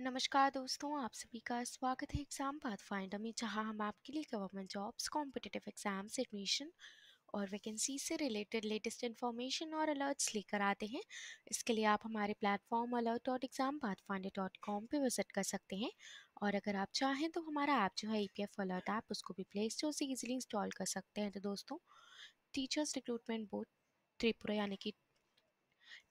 नमस्कार दोस्तों आप सभी का स्वागत है एग्ज़ाम पाथ फाइंडर में जहां हम आपके लिए government jobs competitive exams admission और वैकेंसी से रिलेटेड लेटेस्ट इन्फॉर्मेशन और अलर्ट्स लेकर आते हैं इसके लिए आप हमारे platform alert dot exam pathfinder dot com पर विज़िट कर सकते हैं और अगर आप चाहें तो हमारा ऐप जो है E P F alert app उसको भी प्ले स्टोर से ईजिली इंस्टॉल कर सकते हैं तो दोस्तों टीचर्स रिक्रूटमेंट बोर्ड त्रिपुरा यानी कि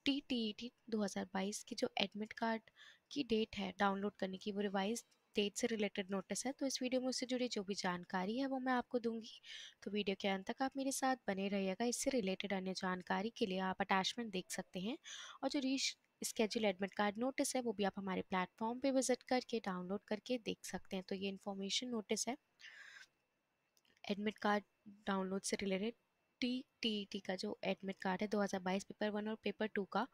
टी टी ई टी दो हज़ार बाईस की जो एडमिट कार्ड की डेट है डाउनलोड करने की वो रिवाइज डेट से रिलेटेड नोटिस है तो इस वीडियो में उससे जुड़ी जो भी जानकारी है वो मैं आपको दूंगी तो वीडियो के अंत तक आप मेरे साथ बने रहिएगा इससे रिलेटेड अन्य जानकारी के लिए आप अटैचमेंट देख सकते हैं और जो reschedule admit card notice है वो भी आप हमारे प्लेटफॉर्म पे विजिट करके डाउनलोड करके देख सकते हैं तो ये इन्फॉर्मेशन नोटिस है एडमिट कार्ड डाउनलोड से रिलेटेड टी टी टी का जो एडमिट कार्ड है 2022 पेपर वन और पेपर टू का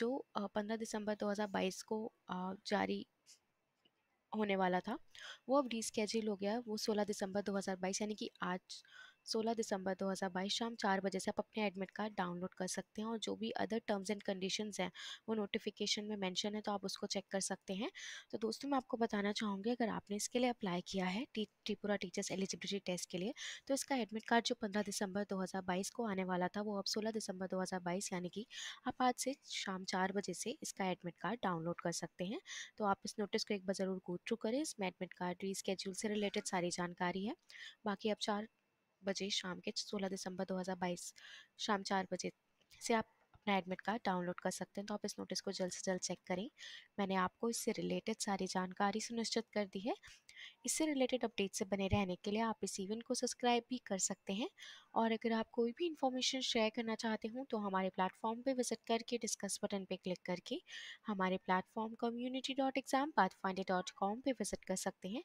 जो 15 दिसंबर 2022 को जारी होने वाला था वो अब रिस्केजल हो गया वो 16 दिसंबर 2022 यानी कि आज 16 दिसंबर 2022 शाम चार बजे से आप अपने एडमिट कार्ड डाउनलोड कर सकते हैं और जो भी अदर टर्म्स एंड कंडीशन हैं वो नोटिफिकेशन में मैंशन है तो आप उसको चेक कर सकते हैं तो दोस्तों मैं आपको बताना चाहूँगी अगर आपने इसके लिए अप्लाई किया है त्रिपुरा टीचर्स एलिजिबिलिटी टेस्ट के लिए तो इसका एडमिट कार्ड जो पंद्रह दिसंबर बाईस को आने वाला था वो अब सोलह दिसंबर बाईस यानी कि आप आज से शाम चार बजे से इसका एडमिट कार्ड डाउनलोड कर सकते हैं तो आप इस नोटिस को एक बार ज़रूर गो थ्रू करें इसमें एडमिट कार्ड री से रिलेटेड सारी जानकारी है बाकी आप चार बजे शाम के 16 दिसंबर 2022 शाम चार बजे से आप अपना एडमिट कार्ड डाउनलोड कर सकते हैं तो आप इस नोटिस को जल्द से जल्द चेक करें मैंने आपको इससे रिलेटेड सारी जानकारी सुनिश्चित कर दी है इससे रिलेटेड अपडेट से बने रहने के लिए आप इस इवेंट को सब्सक्राइब भी कर सकते हैं और अगर आप कोई भी इन्फॉर्मेशन शेयर करना चाहते हो तो हमारे प्लेटफॉर्म पर विजिट करके डिस्कस बटन पर क्लिक करके हमारे platform community dot exam pathfinder dot com पर विजिट कर सकते हैं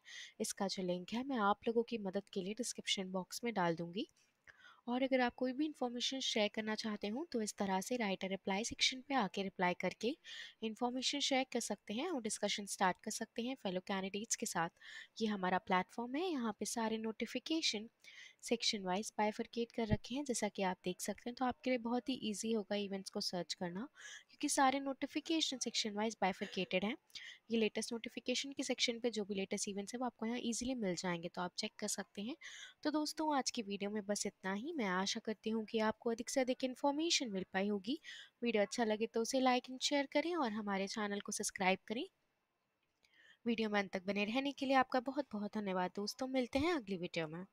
इसका जो लिंक है मैं आप लोगों की मदद के लिए डिस्क्रिप्शन बॉक्स में डाल दूँगी और अगर आप कोई भी इन्फॉर्मेशन शेयर करना चाहते हो तो इस तरह से राइटर रिप्लाई सेक्शन पे आके रिप्लाई करके इन्फॉर्मेशन शेयर कर सकते हैं और डिस्कशन स्टार्ट कर सकते हैं फेलो कैंडिडेट्स के साथ ये हमारा प्लेटफॉर्म है यहाँ पे सारे नोटिफिकेशन सेक्शन वाइज बाइफरकेट कर रखे हैं जैसा कि आप देख सकते हैं तो आपके लिए बहुत ही ईजी होगा इवेंट्स को सर्च करना क्योंकि सारे नोटिफिकेशन सेक्शन वाइज बाइफरकेटेड हैं ये लेटेस्ट नोटिफिकेशन के सेक्शन पे जो भी लेटेस्ट इवेंट्स हैं वो आपको यहाँ ईजिली मिल जाएंगे तो आप चेक कर सकते हैं तो दोस्तों आज की वीडियो में बस इतना ही मैं आशा करती हूँ कि आपको अधिक से अधिक इन्फॉर्मेशन मिल पाई होगी वीडियो अच्छा लगे तो उसे लाइक एंड शेयर करें और हमारे चैनल को सब्सक्राइब करें वीडियो में अंत तक बने रहने के लिए आपका बहुत बहुत धन्यवाद दोस्तों मिलते हैं अगली वीडियो में